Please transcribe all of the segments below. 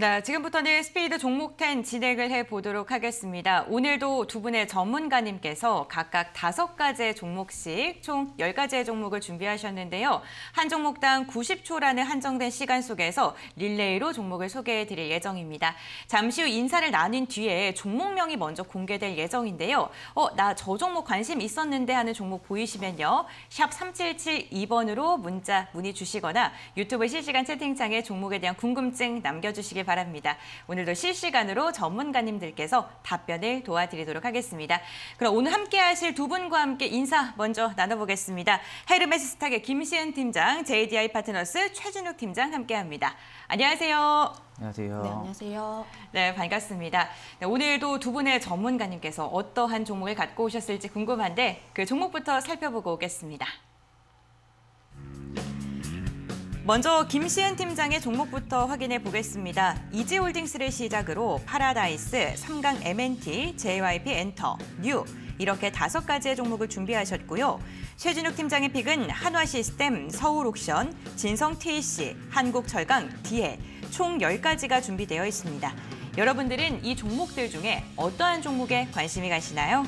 네, 지금부터는 스피드 종목 10 진행을 해보도록 하겠습니다. 오늘도 두 분의 전문가님께서 각각 다섯 가지의 종목씩 총 10가지의 종목을 준비하셨는데요. 한 종목당 90초라는 한정된 시간 속에서 릴레이로 종목을 소개해드릴 예정입니다. 잠시 후 인사를 나눈 뒤에 종목명이 먼저 공개될 예정인데요. 어, 나 저 종목 관심 있었는데 하는 종목 보이시면요. 샵 3772번으로 문자 문의 주시거나 유튜브 실시간 채팅창에 종목에 대한 궁금증 남겨주시기 바랍니다. 바랍니다. 오늘도 실시간으로 전문가님들께서 답변을 도와드리도록 하겠습니다. 그럼 오늘 함께 하실 두 분과 함께 인사 먼저 나눠보겠습니다. 헤르메스 스탁의 김시은 팀장, JDI 파트너스 최준욱 팀장 함께합니다. 안녕하세요. 안녕하세요. 네, 안녕하세요. 네, 반갑습니다. 네, 오늘도 두 분의 전문가님께서 어떠한 종목을 갖고 오셨을지 궁금한데 그 종목부터 살펴보고 오겠습니다. 먼저 김시은 팀장의 종목부터 확인해 보겠습니다. 이지홀딩스를 시작으로 파라다이스, 삼강 MNT, JYP 엔터, 뉴 이렇게 다섯 가지의 종목을 준비하셨고요. 최진욱 팀장의 픽은 한화시스템, 서울옥션, 진성TEC, 한국철강, 디에 총 열가지가 준비되어 있습니다. 여러분들은 이 종목들 중에 어떠한 종목에 관심이 가시나요?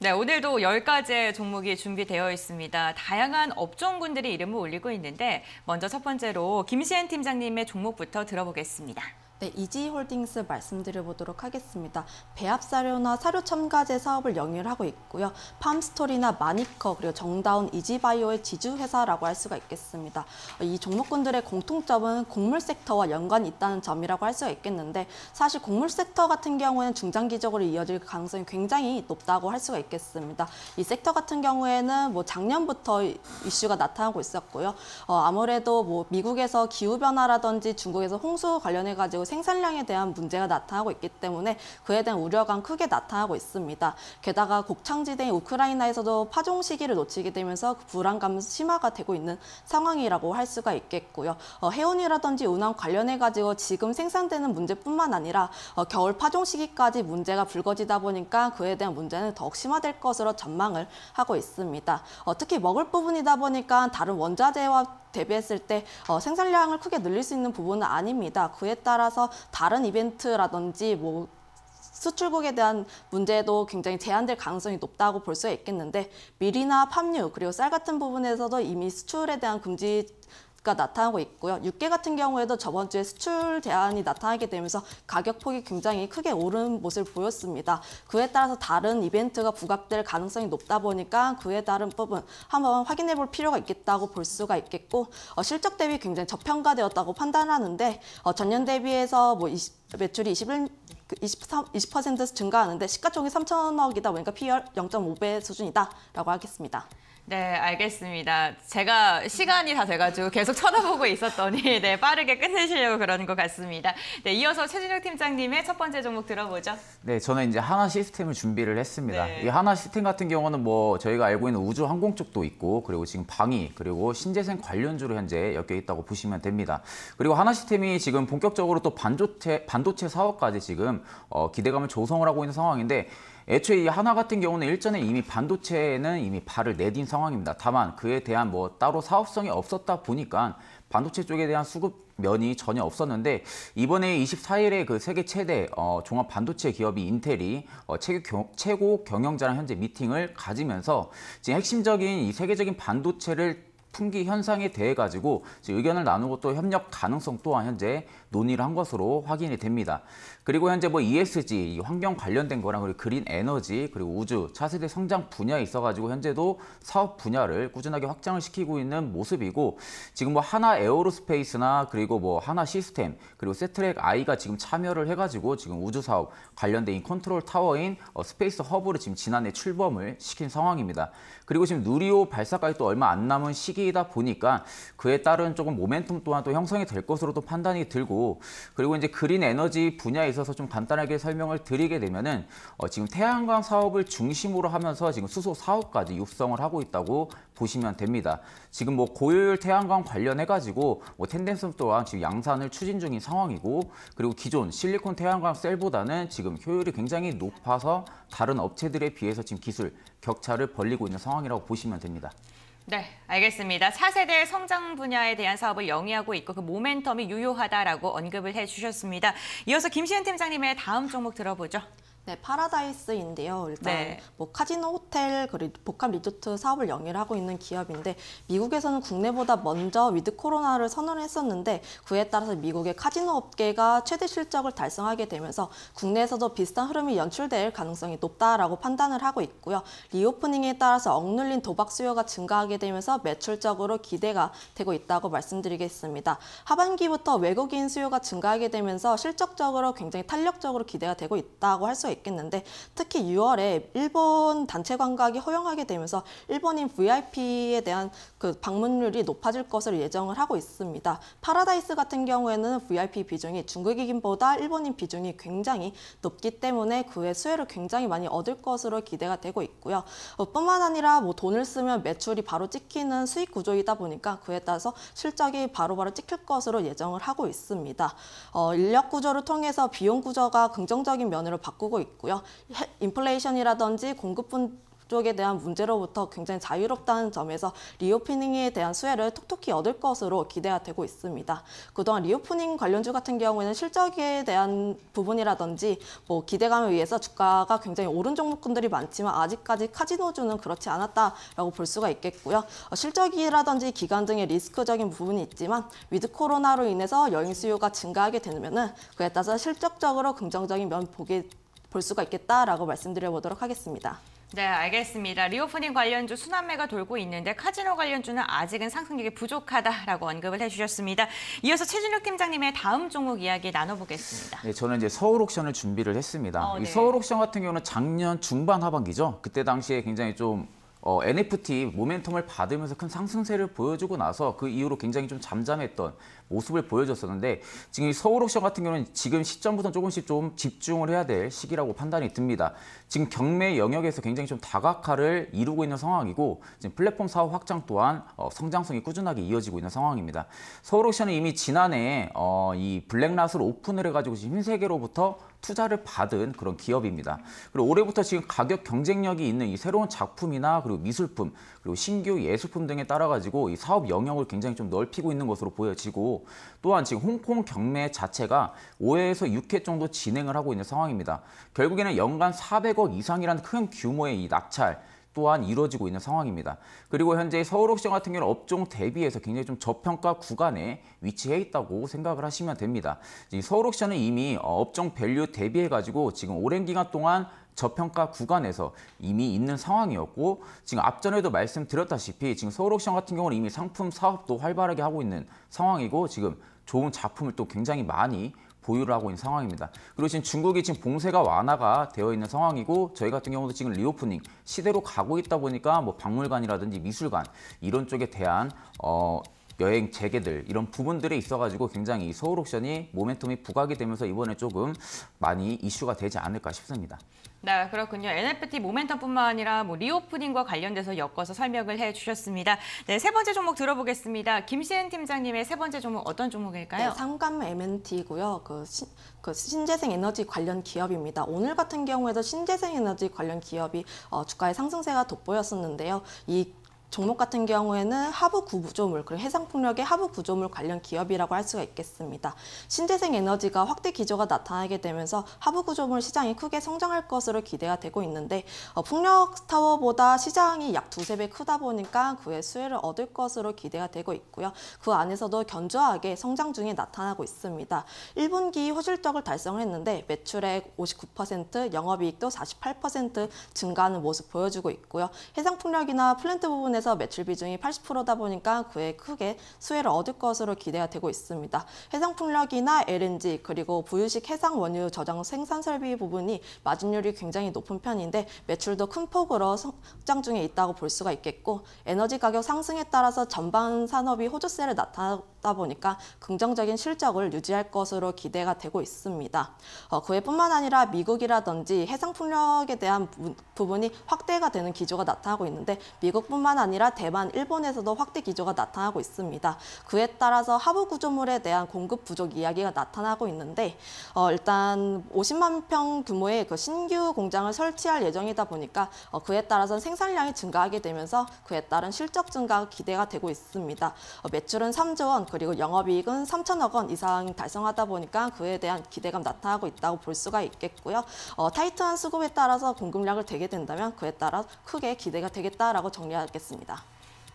네, 오늘도 열가지의 종목이 준비되어 있습니다. 다양한 업종군들이 이름을 올리고 있는데 먼저 첫 번째로 김시현 팀장님의 종목부터 들어보겠습니다. 네, 이지홀딩스 말씀드려보도록 하겠습니다. 배합사료나 사료 첨가제 사업을 영위하고 있고요. 팜스토리나 마니커 그리고 정다운 이지바이오의 지주회사라고 할 수가 있겠습니다. 이 종목군들의 공통점은 곡물 섹터와 연관이 있다는 점이라고 할 수가 있겠는데 사실 곡물 섹터 같은 경우에는 중장기적으로 이어질 가능성이 굉장히 높다고 할 수가 있겠습니다. 이 섹터 같은 경우에는 뭐 작년부터 이슈가 나타나고 있었고요. 어, 아무래도 뭐 미국에서 기후변화라든지 중국에서 홍수 관련해가지고 생산량에 대한 문제가 나타나고 있기 때문에 그에 대한 우려감 크게 나타나고 있습니다. 게다가 곡창지대인 우크라이나에서도 파종 시기를 놓치게 되면서 그 불안감 심화가 되고 있는 상황이라고 할 수가 있겠고요. 어, 해운이라든지 운항 관련해 가지고 지금 생산되는 문제뿐만 아니라 어, 겨울 파종 시기까지 문제가 불거지다 보니까 그에 대한 문제는 더욱 심화될 것으로 전망을 하고 있습니다. 어, 특히 먹을 부분이다 보니까 다른 원자재와 대비했을 때 어, 생산량을 크게 늘릴 수 있는 부분은 아닙니다. 그에 따라서 다른 이벤트라든지 뭐 수출국에 대한 문제도 굉장히 제한될 가능성이 높다고 볼 수 있겠는데 밀이나 팜유 그리고 쌀 같은 부분에서도 이미 수출에 대한 금지 가 나타나고 있고요. 육개 같은 경우에도 저번 주에 수출 대안이 나타나게 되면서 가격폭이 굉장히 크게 오른 모습을 보였습니다. 그에 따라서 다른 이벤트가 부각될 가능성이 높다 보니까 그에 따른 부분 한번 확인해 볼 필요가 있겠다고 볼 수가 있겠고 어, 실적 대비 굉장히 저평가되었다고 판단하는데 어, 전년 대비해서 뭐 20, 매출이 21 2 0 증가하는데 시가총액 3천억이다 보니까 p e r 0.5배 수준이다라고 하겠습니다. 네, 알겠습니다. 제가 시간이 다 돼가지고 계속 쳐다보고 있었더니 네, 빠르게 끝내시려고 그러는 것 같습니다. 네, 이어서 최진혁 팀장님의 첫 번째 종목 들어보죠. 네, 저는 이제 하나 시스템을 준비를 했습니다. 네. 이 하나 시스템 같은 경우는 뭐 저희가 알고 있는 우주 항공 쪽도 있고 그리고 지금 방위 그리고 신재생 관련주로 현재 엮여 있다고 보시면 됩니다. 그리고 하나 시스템이 지금 본격적으로 또 반도체 반도체 사업까지 지금 어, 기대감을 조성을 하고 있는 상황인데 애초에 이 하나 같은 경우는 일전에 이미 반도체에는 이미 발을 내딘 상황입니다. 다만 그에 대한 뭐 따로 사업성이 없었다 보니까 반도체 쪽에 대한 수급 면이 전혀 없었는데 이번에 24일에 그 세계 최대 어, 종합 반도체 기업이 인텔이 어, 최고, 최고 경영자랑 현재 미팅을 가지면서 지금 핵심적인 이 세계적인 반도체를 풍기 현상에 대해 가지고 의견을 나누고 또 협력 가능성 또한 현재 논의를 한 것으로 확인이 됩니다. 그리고 현재 뭐 ESG, 환경 관련된 거랑 그리고 그린 에너지, 그리고 우주, 차세대 성장 분야에 있어 가지고 현재도 사업 분야를 꾸준하게 확장을 시키고 있는 모습이고 지금 뭐 하나 에어로스페이스나 그리고 뭐 하나 시스템, 그리고 세트랙 I가 지금 참여를 해 가지고 지금 우주 사업 관련된 컨트롤 타워인 어, 스페이스 허브를 지금 지난해 출범을 시킨 상황입니다. 그리고 지금 누리호 발사까지 또 얼마 안 남은 시기이다 보니까 그에 따른 조금 모멘텀 또한 또 형성이 될 것으로도 판단이 들고 그리고 이제 그린 에너지 분야에 있어서 좀 간단하게 설명을 드리게 되면은 어 지금 태양광 사업을 중심으로 하면서 지금 수소 사업까지 육성을 하고 있다고 보시면 됩니다. 지금 뭐 고효율 태양광 관련해가지고 뭐 텐덴스 또한 지금 양산을 추진 중인 상황이고 그리고 기존 실리콘 태양광 셀보다는 지금 효율이 굉장히 높아서 다른 업체들에 비해서 지금 기술 격차를 벌리고 있는 상황이라고 보시면 됩니다. 네, 알겠습니다. 4세대 성장 분야에 대한 사업을 영위하고 있고 그 모멘텀이 유효하다라고 언급을 해주셨습니다. 이어서 김시현 팀장님의 다음 종목 들어보죠. 네, 파라다이스인데요. 일단 네. 뭐 카지노 호텔 그리고 복합 리조트 사업을 영위하고 있는 기업인데 미국에서는 국내보다 먼저 위드 코로나를 선언 했었는데 그에 따라서 미국의 카지노 업계가 최대 실적을 달성하게 되면서 국내에서도 비슷한 흐름이 연출될 가능성이 높다라고 판단을 하고 있고요. 리오프닝에 따라서 억눌린 도박 수요가 증가하게 되면서 매출적으로 기대가 되고 있다고 말씀드리겠습니다. 하반기부터 외국인 수요가 증가하게 되면서 실적적으로 굉장히 탄력적으로 기대가 되고 있다고 할수있습니 있겠는데 특히 6월에 일본 단체 관광이 허용하게 되면서 일본인 VIP에 대한 그 방문율이 높아질 것을 예정을 하고 있습니다. 파라다이스 같은 경우에는 VIP 비중이 중국인보다 일본인 비중이 굉장히 높기 때문에 그의 수혜를 굉장히 많이 얻을 것으로 기대가 되고 있고요. 어, 뿐만 아니라 뭐 돈을 쓰면 매출이 바로 찍히는 수익 구조이다 보니까 그에 따라서 실적이 바로바로 찍힐 것으로 예정을 하고 있습니다. 어, 인력 구조를 통해서 비용 구조가 긍정적인 면으로 바꾸고 하고 있고요. 인플레이션이라든지 공급 분 쪽에 대한 문제로부터 굉장히 자유롭다는 점에서 리오프닝에 대한 수혜를 톡톡히 얻을 것으로 기대가 되고 있습니다. 그동안 리오프닝 관련주 같은 경우에는 실적에 대한 부분이라든지 뭐기대감을위해서 주가가 굉장히 오른 종목군들이 많지만 아직까지 카지노주는 그렇지 않았다라고 볼 수가 있겠고요. 어, 실적이라든지 기간 등의 리스크적인 부분이 있지만 위드 코로나로 인해서 여행 수요가 증가하게 되면 은 그에 따라서 실적적으로 긍정적인 면 보게 볼 수가 있겠다라고 말씀드려보도록 하겠습니다. 네, 알겠습니다. 리오프닝 관련주 순환매가 돌고 있는데 카지노 관련주는 아직은 상승력이 부족하다라고 언급을 해주셨습니다. 이어서 최진욱 팀장님의 다음 종목 이야기 나눠보겠습니다. 네, 저는 이제 서울 옥션을 준비를 했습니다. 어, 네. 이 서울 옥션 같은 경우는 작년 중반 하반기죠. 그때 당시에 굉장히 좀 어, NFT 모멘텀을 받으면서 큰 상승세를 보여주고 나서 그 이후로 굉장히 좀 잠잠했던 모습을 보여줬었는데 지금 서울 옥션 같은 경우는 지금 시점부터 조금씩 좀 집중을 해야 될 시기라고 판단이 듭니다. 지금 경매 영역에서 굉장히 좀 다각화를 이루고 있는 상황이고 지금 플랫폼 사업 확장 또한 어, 성장성이 꾸준하게 이어지고 있는 상황입니다. 서울 옥션은 이미 지난해 어, 이블랙 라스를 오픈을 해가지고 지금 흰세계로부터 투자를 받은 그런 기업입니다. 그리고 올해부터 지금 가격 경쟁력이 있는 이 새로운 작품이나 그리고 미술품 그리고 신규 예술품 등에 따라 가지고 이 사업 영역을 굉장히 좀 넓히고 있는 것으로 보여지고 또한 지금 홍콩 경매 자체가 5회에서 6회 정도 진행을 하고 있는 상황입니다. 결국에는 연간 400억 이상이라는 큰 규모의 이 낙찰 또한 이루어지고 있는 상황입니다. 그리고 현재 서울옥션 같은 경우는 업종 대비해서 굉장히 좀 저평가 구간에 위치해 있다고 생각을 하시면 됩니다. 서울옥션은 이미 어, 업종 밸류 대비해가지고 지금 오랜 기간 동안 저평가 구간에서 이미 있는 상황이었고 지금 앞전에도 말씀드렸다시피 지금 서울옥션 같은 경우는 이미 상품 사업도 활발하게 하고 있는 상황이고 지금 좋은 작품을 또 굉장히 많이 보유를 하고 있는 상황입니다. 그리고 지금 중국이 지금 봉쇄가 완화가 되어 있는 상황이고 저희 같은 경우도 지금 리오프닝 시대로 가고 있다 보니까 뭐 박물관이라든지 미술관 이런 쪽에 대한 어 여행 재개들 이런 부분들에 있어가지고 굉장히 서울 옥션이 모멘텀이 부각이 되면서 이번에 조금 많이 이슈가 되지 않을까 싶습니다. 네, 그렇군요. NFT 모멘텀뿐만 아니라 뭐 리오프닝과 관련돼서 엮어서 설명을 해주셨습니다. 네, 세 번째 종목 들어보겠습니다. 김시은 팀장님의 세 번째 종목 어떤 종목일까요? 네, 상감 MNT고요. 그, 신, 그 신재생 에너지 관련 기업입니다. 오늘 같은 경우에도 신재생 에너지 관련 기업이 어, 주가의 상승세가 돋보였었는데요. 이 종목 같은 경우에는 하부 구조물, 그리고 해상풍력의 하부 구조물 관련 기업이라고 할 수가 있겠습니다. 신재생 에너지가 확대 기조가 나타나게 되면서 하부 구조물 시장이 크게 성장할 것으로 기대가 되고 있는데 어, 풍력 타워보다 시장이 약 두세 배 크다 보니까 그의 수혜를 얻을 것으로 기대가 되고 있고요. 그 안에서도 견조하게 성장 중에 나타나고 있습니다. 1분기 호실적을 달성 했는데 매출액 59%, 영업이익도 48% 증가하는 모습 보여주고 있고요. 해상풍력이나 플랜트 부분에 시장에서 매출 비중이 80%다 보니까 그에 크게 수혜를 얻을 것으로 기대가 되고 있습니다. 해상 풍력이나 LNG 그리고 보유식 해상 원유 저장 생산 설비 부분이 마진율이 굉장히 높은 편인데 매출도 큰 폭으로 성장 중에 있다고 볼 수가 있겠고 에너지 가격 상승에 따라서 전반 산업이 호조세를 나타 있다 보니까 긍정적인 실적을 유지할 것으로 기대가 되고 있습니다. 어, 그 외뿐만 아니라 미국이라든지 해상풍력에 대한 부, 부분이 확대가 되는 기조가 나타나고 있는데 미국뿐만 아니라 대만, 일본에서도 확대 기조가 나타나고 있습니다. 그에 따라서 하부 구조물에 대한 공급 부족 이야기가 나타나고 있는데 어, 일단 50만 평 규모의 그 신규 공장을 설치할 예정이다 보니까 어, 그에 따라서 생산량이 증가하게 되면서 그에 따른 실적 증가 기대가 되고 있습니다. 어, 매출은 3조 원, 그리고 영업이익은 3천억 원 이상 달성하다 보니까 그에 대한 기대감 나타나고 있다고 볼 수가 있겠고요. 어, 타이트한 수급에 따라서 공급량을 되게 된다면 그에 따라 크게 기대가 되겠다라고 정리하겠습니다.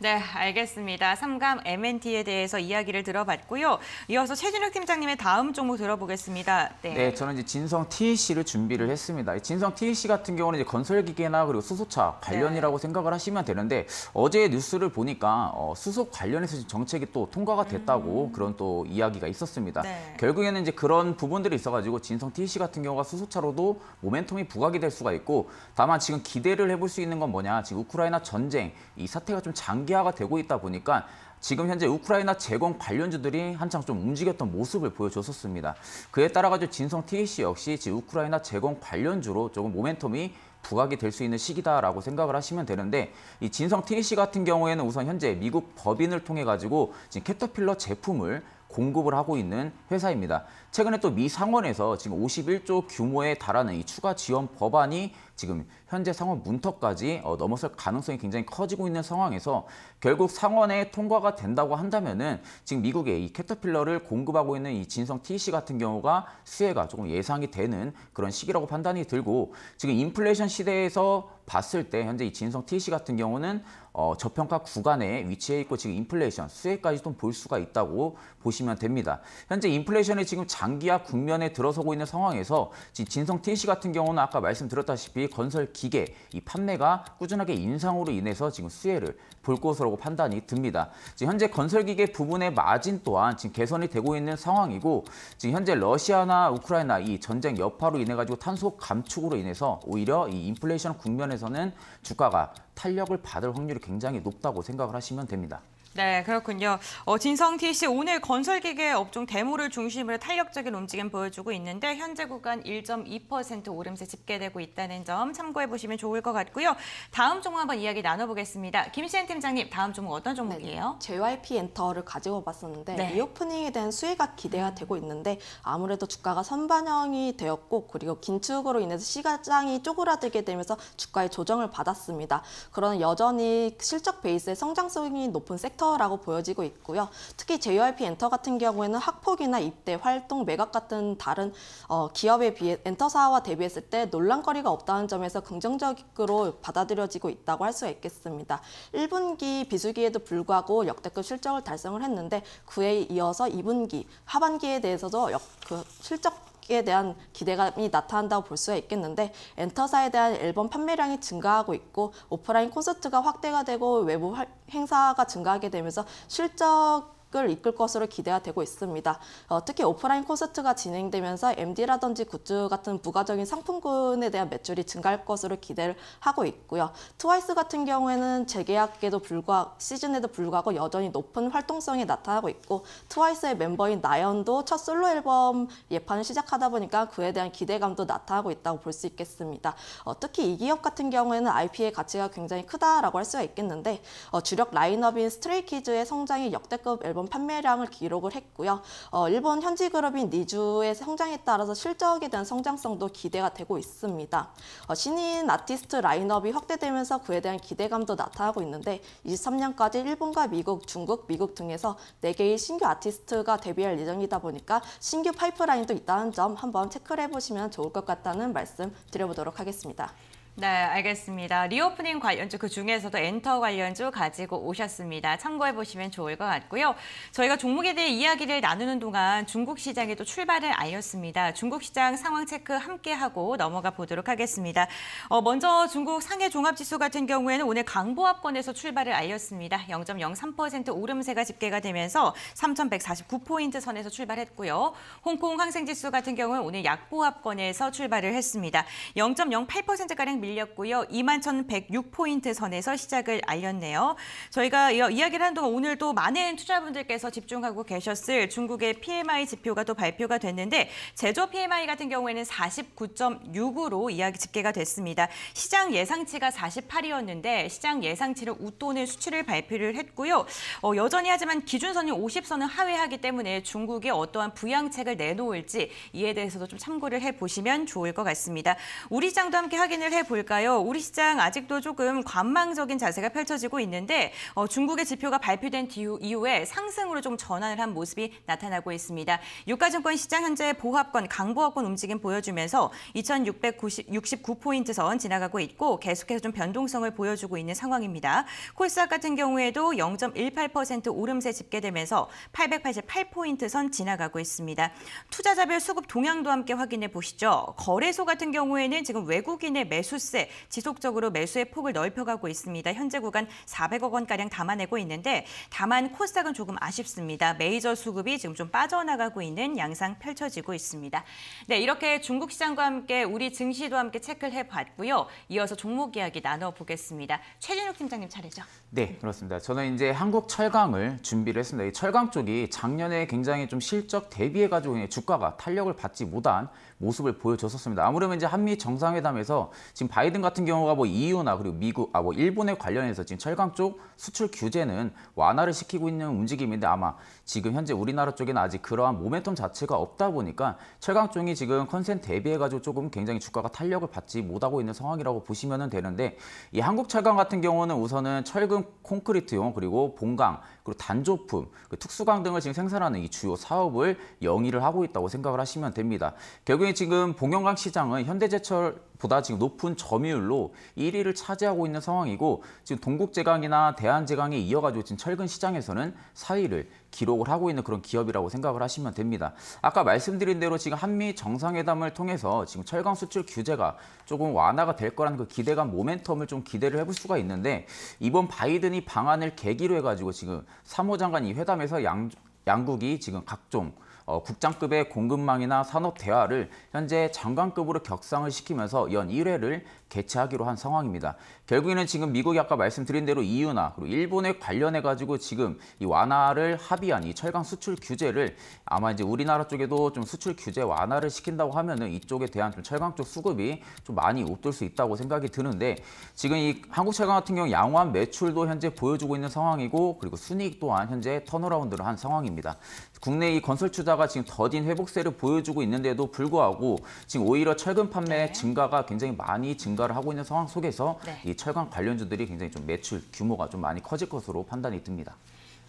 네, 알겠습니다. 삼감 MNT에 대해서 이야기를 들어봤고요. 이어서 최진혁 팀장님의 다음 종목 들어보겠습니다. 네. 네, 저는 이제 진성 TEC를 준비를 했습니다. 진성 TEC 같은 경우는 이제 건설기계나 그리고 수소차 관련이라고 네. 생각을 하시면 되는데 어제 뉴스를 보니까 어, 수소 관련해서 정책이 또 통과가 됐다고 음. 그런 또 이야기가 있었습니다. 네. 결국에는 이제 그런 부분들이 있어가지고 진성 TEC 같은 경우가 수소차로도 모멘텀이 부각이 될 수가 있고 다만 지금 기대를 해볼 수 있는 건 뭐냐 지금 우크라이나 전쟁 이 사태가 좀 장기 장기화가 되고 있다 보니까 지금 현재 우크라이나 재건 관련주들이 한창 좀 움직였던 모습을 보여줬었습니다. 그에 따라가지고 진성 TAC 역시 지금 우크라이나 재건 관련주로 조금 모멘텀이 부각이 될 수 있는 시기다라고 생각을 하시면 되는데 이 진성 TAC 같은 경우에는 우선 현재 미국 법인을 통해 가지고 지금 캐터필러 제품을 공급을 하고 있는 회사입니다. 최근에 또 미 상원에서 지금 51조 규모에 달하는 이 추가 지원 법안이 지금 현재 상원 문턱까지 어, 넘어설 가능성이 굉장히 커지고 있는 상황에서 결국 상원에 통과가 된다고 한다면은 지금 미국의 이 캐터필러를 공급하고 있는 이 진성 TC 같은 경우가 수혜가 조금 예상이 되는 그런 시기라고 판단이 들고 지금 인플레이션 시대에서 봤을 때 현재 이 진성 TC 같은 경우는 어, 저평가 구간에 위치해 있고 지금 인플레이션 수혜까지도 볼 수가 있다고 보시면 됩니다. 현재 인플레이션이 지금 장기화 국면에 들어서고 있는 상황에서 진성 TC 같은 경우는 아까 말씀드렸다시피 건설 기계 이 판매가 꾸준하게 인상으로 인해서 지금 수혜를 볼 것으로 판단이 듭니다. 지금 현재 건설 기계 부분의 마진 또한 지금 개선이 되고 있는 상황이고 지금 현재 러시아나 우크라이나 이 전쟁 여파로 인해 가지고 탄소 감축으로 인해서 오히려 이 인플레이션 국면에서는 주가가 탄력을 받을 확률이 굉장히 높다고 생각을 하시면 됩니다. 네, 그렇군요. 어, 진성 TC 오늘 건설기계 업종 대모를 중심으로 탄력적인 움직임 보여주고 있는데 현재 구간 1.2% 오름세 집계되고 있다는 점 참고해 보시면 좋을 것 같고요. 다음 종목 한번 이야기 나눠보겠습니다. 김시현 팀장님, 다음 종목 어떤 네, 네. 종목이에요? 네, JYP 엔터를 가지고 봤었는데 네. 리오프닝에 대한 수혜가 기대가 되고 있는데 아무래도 주가가 선반영이 되었고 그리고 긴축으로 인해서 시가장이 쪼그라들게 되면서 주가의 조정을 받았습니다. 그런 여전히 실적 베이스의 성장성이 높은 섹터라고 보여지고 있고요. 특히 JYP 엔터 같은 경우에는 학폭이나 입대, 활동, 매각 같은 다른 어, 기업에 비해 엔터사와 대비했을 때 논란거리가 없다는 점에서 긍정적으로 받아들여지고 있다고 할 수가 있겠습니다. 1분기 비수기에도 불구하고 역대급 실적을 달성을 했는데 그에 이어서 2분기 하반기에 대해서도 역, 그 실적 업계에 대한 기대감이 나타난다고 볼 수가 있겠는데 엔터사에 대한 앨범 판매량이 증가하고 있고 오프라인 콘서트가 확대가 되고 외부 행사가 증가하게 되면서 실적 을 이끌 것으로 기대가 되고 있습니다. 어, 특히 오프라인 콘서트가 진행되면서 MD라든지 굿즈 같은 부가적인 상품군에 대한 매출이 증가할 것으로 기대를 하고 있고요. 트와이스 같은 경우에는 재계약에도 불과 시즌에도 불구하고 여전히 높은 활동성이 나타나고 있고 트와이스의 멤버인 나연도 첫 솔로 앨범 예판을 시작하다 보니까 그에 대한 기대감도 나타나고 있다고 볼 수 있겠습니다. 어, 특히 이 기업 같은 경우에는 IP의 가치가 굉장히 크다라고 할 수가 있겠는데 어, 주력 라인업인 스트레이키즈의 성장이 역대급 앨범 일본 판매량을 기록을 했고요. 어, 일본 현지 그룹인 니주의 성장에 따라서 실적에 대한 성장성도 기대가 되고 있습니다. 어, 신인 아티스트 라인업이 확대되면서 그에 대한 기대감도 나타나고 있는데 23년까지 일본과 미국, 중국, 미국 등에서 4개의 신규 아티스트가 데뷔할 예정이다 보니까 신규 파이프라인도 있다는 점 한번 체크를 해보시면 좋을 것 같다는 말씀 드려보도록 하겠습니다. 네, 알겠습니다. 리오프닝 관련주 그 중에서도 엔터 관련주 가지고 오셨습니다. 참고해 보시면 좋을 것 같고요. 저희가 종목에 대해 이야기를 나누는 동안 중국 시장에 도 출발을 알렸습니다. 중국 시장 상황 체크 함께 하고 넘어가 보도록 하겠습니다. 어, 먼저 중국 상해 종합지수 같은 경우에는 오늘 강보합권에서 출발을 알렸습니다. 0.03% 오름세가 집계가 되면서 3,149포인트 선에서 출발했고요. 홍콩 항생지수 같은 경우는 오늘 약보합권에서 출발을 했습니다. 0.08%가량 밀렸고요. 21,106포인트 선에서 시작을 알렸네요. 저희가 이야기를 한 동안 오늘도 많은 투자분들께서 집중하고 계셨을 중국의 PMI 지표가 또 발표가 됐는데 제조 PMI 같은 경우에는 49.6으로 이야기 집계가 됐습니다. 시장 예상치가 48이었는데 시장 예상치를 웃도는 수치를 발표를 했고요. 어, 여전히 하지만 기준선인 50선은 하회하기 때문에 중국이 어떠한 부양책을 내놓을지 이에 대해서도 좀 참고를 해보시면 좋을 것 같습니다. 우리 장도 함께 확인을 해보 볼까요? 우리 시장 아직도 조금 관망적인 자세가 펼쳐지고 있는데 어, 중국의 지표가 발표된 뒤, 이후에 상승으로 좀 전환을 한 모습이 나타나고 있습니다. 유가증권 시장 현재 보합권, 강보합권 움직임 보여주면서 2,669포인트 선 지나가고 있고 계속해서 좀 변동성을 보여주고 있는 상황입니다. 콜스닥 같은 경우에도 0.18% 오름세 집계되면서 888포인트 선 지나가고 있습니다. 투자자별 수급 동향도 함께 확인해 보시죠. 거래소 같은 경우에는 지금 외국인의 매수 출세, 지속적으로 매수의 폭을 넓혀가고 있습니다. 현재 구간 400억 원가량 담아내고 있는데 다만 코스닥은 조금 아쉽습니다. 메이저 수급이 지금 좀 빠져나가고 있는 양상 펼쳐지고 있습니다. 네, 이렇게 중국 시장과 함께 우리 증시도 함께 체크를 해봤고요. 이어서 종목 이야기 나눠보겠습니다. 최진욱 팀장님 차례죠. 네, 그렇습니다. 저는 이제 한국 철강을 준비를 했습니다. 이 철강 쪽이 작년에 굉장히 좀 실적 대비해가지고 주가가 탄력을 받지 못한 모습을 보여줬었습니다. 아무래도 이제 한미 정상회담에서 지금 바이든 같은 경우가 뭐 EU나 그리고 미국, 아뭐 일본에 관련해서 지금 철강 쪽 수출 규제는 완화를 시키고 있는 움직임인데 아마 지금 현재 우리나라 쪽에는 아직 그러한 모멘텀 자체가 없다 보니까 철강 쪽이 지금 컨센 대비해가지고 조금 굉장히 주가가 탄력을 받지 못하고 있는 상황이라고 보시면 되는데 이 한국 철강 같은 경우는 우선은 철근 콘크리트용 그리고 본강 그리고 단조품, 그 특수강 등을 지금 생산하는 이 주요 사업을 영위를 하고 있다고 생각을 하시면 됩니다. 결국에 지금 봉영강 시장은 현대제철보다 지금 높은 점유율로 1위를 차지하고 있는 상황이고 지금 동국제강이나 대한제강에 이어가지고 지금 철근 시장에서는 4위를 기록을 하고 있는 그런 기업이라고 생각을 하시면 됩니다. 아까 말씀드린 대로 지금 한미 정상회담을 통해서 지금 철강 수출 규제가 조금 완화가 될 거라는 그 기대감 모멘텀을 좀 기대를 해볼 수가 있는데 이번 바이든이 방안을 계기로 해가지고 지금 사무장관 이 회담에서 양, 양국이 지금 각종 어, 국장급의 공급망이나 산업 대화를 현재 장관급으로 격상을 시키면서 연 1회를 개최하기로 한 상황입니다. 결국에는 지금 미국이 아까 말씀드린 대로 이유나 e 그리고 일본에 관련해 가지고 지금 이 완화를 합의한 이 철강 수출 규제를 아마 이제 우리나라 쪽에도 좀 수출 규제 완화를 시킨다고 하면은 이쪽에 대한 좀 철강 쪽 수급이 좀 많이 웃돌 수 있다고 생각이 드는데 지금 이 한국 철강 같은 경우 양호한 매출도 현재 보여주고 있는 상황이고 그리고 순이익 또한 현재 턴어라운드를 한 상황입니다. 국내 이 건설 투자가 지금 더딘 회복세를 보여주고 있는데도 불구하고 지금 오히려 철근 판매 네. 증가가 굉장히 많이 증가 증가를 하고 있는 상황 속에서 네. 이 철강 관련주들이 굉장히 좀 매출 규모가 좀 많이 커질 것으로 판단이 듭니다.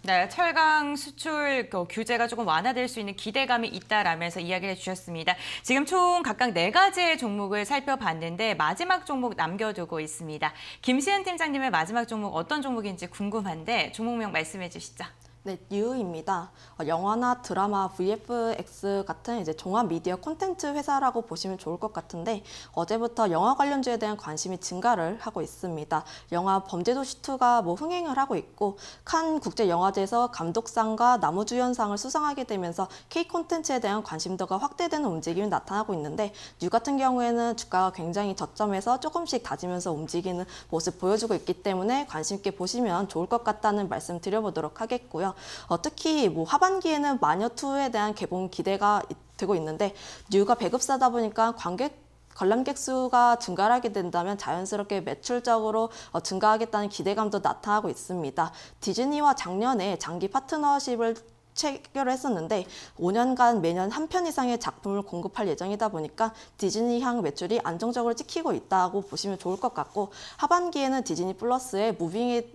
네, 철강 수출 그 규제가 조금 완화될 수 있는 기대감이 있다라면서 이야기를 해주셨습니다. 지금 총 각각 네가지의 종목을 살펴봤는데 마지막 종목 남겨두고 있습니다. 김시은 팀장님의 마지막 종목 어떤 종목인지 궁금한데 종목명 말씀해 주시죠. 네, 뉴입니다. 어, 영화나 드라마, VFX 같은 이제 종합 미디어 콘텐츠 회사라고 보시면 좋을 것 같은데 어제부터 영화 관련주에 대한 관심이 증가를 하고 있습니다. 영화 범죄도시2가 뭐 흥행을 하고 있고 칸 국제영화제에서 감독상과 나무주연상을 수상하게 되면서 K 콘텐츠에 대한 관심도가 확대되는 움직임이 나타나고 있는데 뉴 같은 경우에는 주가가 굉장히 저점에서 조금씩 다지면서 움직이는 모습 보여주고 있기 때문에 관심 있게 보시면 좋을 것 같다는 말씀 드려보도록 하겠고요. 어, 특히 뭐 하반기에는 마녀2에 대한 개봉 기대가 되고 있는데 뉴가 배급사다 보니까 관객 관람객 수가 증가하게 된다면 자연스럽게 매출적으로 어, 증가하겠다는 기대감도 나타나고 있습니다. 디즈니와 작년에 장기 파트너십을 체결했었는데 5년간 매년 한 편 이상의 작품을 공급할 예정이다 보니까 디즈니향 매출이 안정적으로 찍히고 있다고 보시면 좋을 것 같고 하반기에는 디즈니 플러스의 무빙의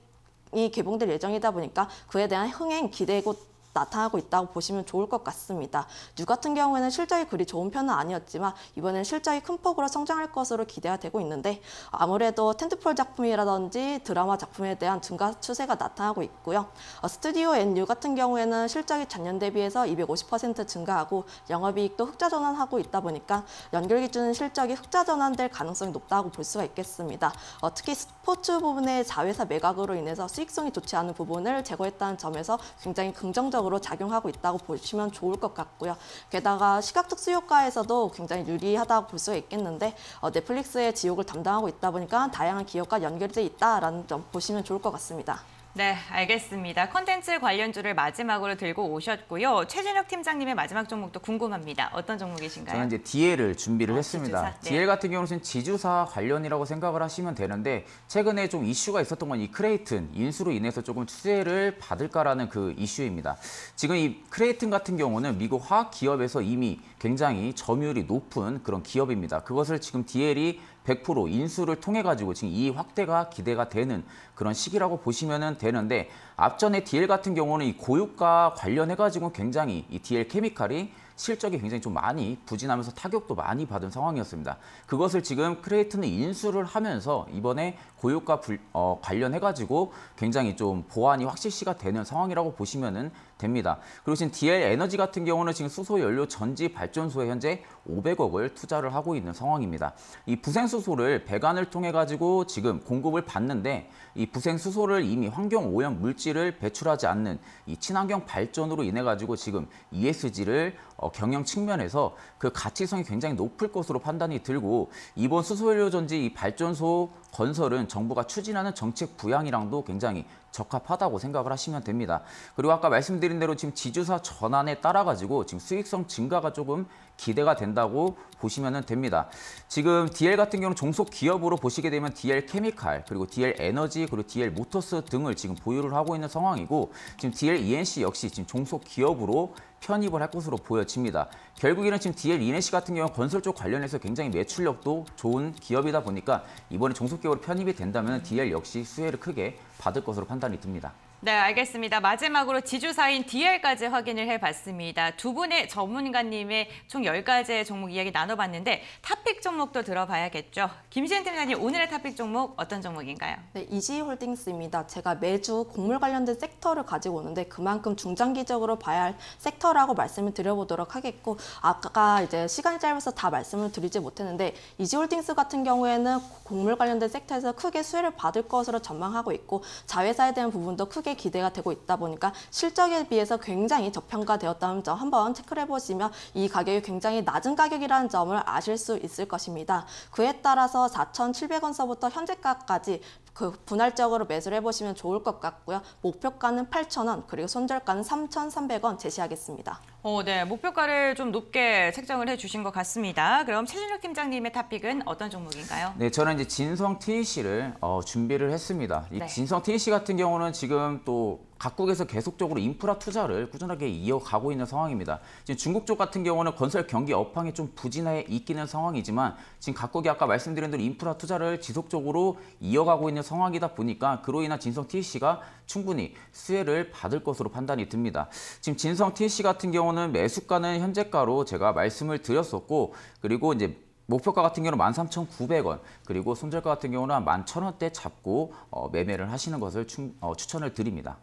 이 개봉될 예정이다 보니까 그에 대한 흥행 기대고 나타나고 있다고 보시면 좋을 것 같습니다. 뉴 같은 경우에는 실적이 그리 좋은 편은 아니었지만 이번엔 실적이 큰 폭으로 성장할 것으로 기대가 되고 있는데 아무래도 텐트폴 작품이라든지 드라마 작품에 대한 증가 추세가 나타나고 있고요. 어, 스튜디오 앤 뉴 같은 경우에는 실적이 작년 대비해서 250% 증가하고 영업이익도 흑자 전환하고 있다 보니까 연결 기준 실적이 흑자 전환될 가능성이 높다고 볼 수가 있겠습니다. 어, 특히 스포츠 부분의 자회사 매각으로 인해서 수익성이 좋지 않은 부분을 제거했다는 점에서 굉장히 긍정적 긍정적으로 작용하고 있다고 보시면 좋을 것 같고요. 게다가 시각 특수 효과에서도 굉장히 유리하다고 볼 수 있겠는데 어, 넷플릭스의 지옥을 담당하고 있다 보니까 다양한 기업과 연결돼 있다라는 점 보시면 좋을 것 같습니다. 네, 알겠습니다. 컨텐츠 관련주를 마지막으로 들고 오셨고요. 최진혁 팀장님의 마지막 종목도 궁금합니다. 어떤 종목이신가요? 저는 이제 DL을 준비를 아, 했습니다. 지주사? 네. DL 같은 경우는 지주사 관련이라고 생각을 하시면 되는데 최근에 좀 이슈가 있었던 건 이 크레이튼 인수로 인해서 조금 추세를 받을까라는 그 이슈입니다. 지금 이 크레이튼 같은 경우는 미국 화학 기업에서 이미 굉장히 점유율이 높은 그런 기업입니다. 그것을 지금 DL이 100% 인수를 통해 가지고 지금 이 확대가 기대가 되는 그런 시기라고 보시면은 되는데 앞전에 DL 같은 경우는 이 고유가 관련해가지고 굉장히 이 DL 케미칼이 실적이 굉장히 좀 많이 부진하면서 타격도 많이 받은 상황이었습니다. 그것을 지금 크레이트는 인수를 하면서 이번에 고유가 어, 관련해가지고 굉장히 좀 보완이 확실시가 되는 상황이라고 보시면은 됩니다. 그리고 지금 DL 에너지 같은 경우는 지금 수소 연료 전지 발전소에 현재 500억을 투자를 하고 있는 상황입니다. 이 부생 수소를 배관을 통해 가지고 지금 공급을 받는데 이 부생 수소를 이미 환경 오염 물질을 배출하지 않는 이 친환경 발전으로 인해 가지고 지금 ESG를 어, 경영 측면에서 그 가치성이 굉장히 높을 것으로 판단이 들고 이번 수소 연료 전지 이 발전소 건설은 정부가 추진하는 정책 부양이랑도 굉장히 적합하다고 생각을 하시면 됩니다. 그리고 아까 말씀드린 대로 지금 지주사 전환에 따라 가지고 지금 수익성 증가가 조금 기대가 된다고 보시면 됩니다. 지금 DL 같은 경우는 종속 기업으로 보시게 되면 DL 케미칼, 그리고 DL 에너지, 그리고 DL 모터스 등을 지금 보유를 하고 있는 상황이고 지금 DL ENC 역시 지금 종속 기업으로 편입을 할 것으로 보여집니다. 결국에는 지금 DL ENC 같은 경우 건설 쪽 관련해서 굉장히 매출력도 좋은 기업이다 보니까 이번에 종속기업으로 편입이 된다면 DL 역시 수혜를 크게 받을 것으로 판단이 듭니다. 네, 알겠습니다. 마지막으로 지주사인 DL까지 확인을 해봤습니다. 두 분의 전문가님의 총 열가지의 종목 이야기 나눠봤는데 탑픽 종목도 들어봐야겠죠. 김시은 팀장님, 오늘의 탑픽 종목 어떤 종목인가요? 네, 이지홀딩스입니다. 제가 매주 곡물 관련된 섹터를 가지고 오는데 그만큼 중장기적으로 봐야 할 섹터라고 말씀을 드려보도록 하겠고 아까 이제 시간이 짧아서 다 말씀을 드리지 못했는데 이지홀딩스 같은 경우에는 곡물 관련된 섹터에서 크게 수혜를 받을 것으로 전망하고 있고 자회사에 대한 부분도 크게 크게 기대가 되고 있다 보니까 실적에 비해서 굉장히 저평가되었다는 점 한번 체크를 해보시면 이 가격이 굉장히 낮은 가격이라는 점을 아실 수 있을 것입니다. 그에 따라서 4,700원서부터 현재가까지 그 분할적으로 매수를 해보시면 좋을 것 같고요. 목표가는 8,000원, 그리고 손절가는 3,300원 제시하겠습니다. 어, 네, 목표가를 좀 높게 책정을 해주신 것 같습니다. 그럼 최진혁 팀장님의 탑픽은 어떤 종목인가요? 네, 저는 이제 진성 TEC를 어, 준비를 했습니다. 이 네. 진성 TEC 같은 경우는 지금 또 각국에서 계속적으로 인프라 투자를 꾸준하게 이어가고 있는 상황입니다. 지금 중국 쪽 같은 경우는 건설 경기 업황이 좀 부진해 있기는 상황이지만 지금 각국이 아까 말씀드린 대로 인프라 투자를 지속적으로 이어가고 있는 상황이다 보니까 그로 인한 진성 TEC가 충분히 수혜를 받을 것으로 판단이 듭니다. 지금 진성 TEC 같은 경우는 매수가는 현재가로 제가 말씀을 드렸었고 그리고 이제 목표가 같은 경우는 13,900원, 그리고 손절가 같은 경우는 11,000원대 잡고 어, 매매를 하시는 것을 어, 추천을 드립니다.